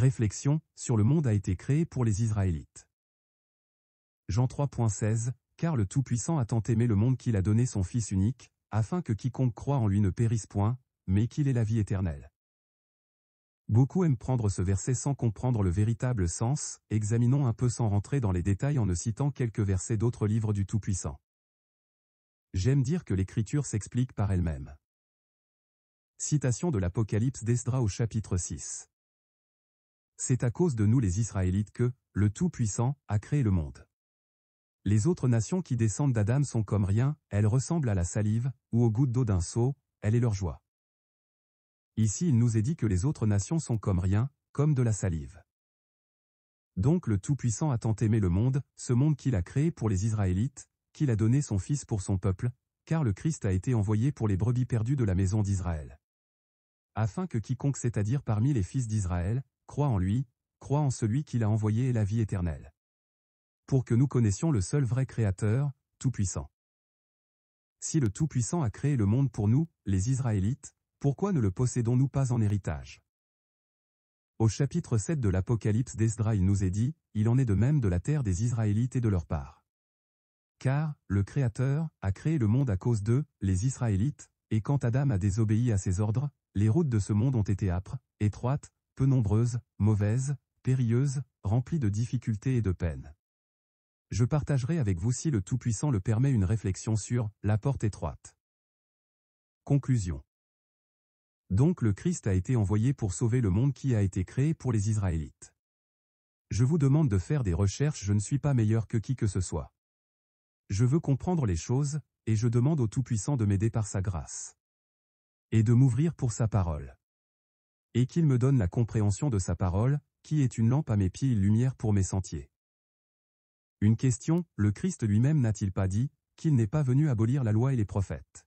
Réflexion sur le monde a été créé pour les Israélites. Jean 3.16 Car le Tout-Puissant a tant aimé le monde qu'il a donné son Fils unique, afin que quiconque croit en lui ne périsse point, mais qu'il ait la vie éternelle. Beaucoup aiment prendre ce verset sans comprendre le véritable sens, examinons un peu sans rentrer dans les détails en ne citant quelques versets d'autres livres du Tout-Puissant. J'aime dire que l'Écriture s'explique par elle-même. Citation de l'Apocalypse d'Esdra au chapitre 6. C'est à cause de nous les Israélites que, le Tout-Puissant, a créé le monde. Les autres nations qui descendent d'Adam sont comme rien, elles ressemblent à la salive, ou aux gouttes d'eau d'un seau, elle est leur joie. Ici il nous est dit que les autres nations sont comme rien, comme de la salive. Donc le Tout-Puissant a tant aimé le monde, ce monde qu'il a créé pour les Israélites, qu'il a donné son Fils pour son peuple, car le Christ a été envoyé pour les brebis perdues de la maison d'Israël. Afin que quiconque, c'est-à-dire parmi les fils d'Israël, crois en lui, crois en celui qu'il a envoyé et la vie éternelle. Pour que nous connaissions le seul vrai Créateur, Tout-Puissant. Si le Tout-Puissant a créé le monde pour nous, les Israélites, pourquoi ne le possédons-nous pas en héritage Au chapitre 7 de l'Apocalypse d'Esdra il nous est dit, il en est de même de la terre des Israélites et de leur part. Car, le Créateur, a créé le monde à cause d'eux, les Israélites, et quand Adam a désobéi à ses ordres, les routes de ce monde ont été âpres, étroites, nombreuses, mauvaises, périlleuses, remplies de difficultés et de peines. Je partagerai avec vous si le Tout-Puissant le permet une réflexion sur la porte étroite. Conclusion. Donc le Christ a été envoyé pour sauver le monde qui a été créé pour les Israélites. Je vous demande de faire des recherches, je ne suis pas meilleur que qui que ce soit. Je veux comprendre les choses, et je demande au Tout-Puissant de m'aider par sa grâce. Et de m'ouvrir pour sa parole et qu'il me donne la compréhension de sa parole, qui est une lampe à mes pieds et lumière pour mes sentiers. Une question, le Christ lui-même n'a-t-il pas dit, qu'il n'est pas venu abolir la loi et les prophètes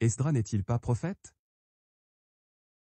Esdra n'est-il pas prophète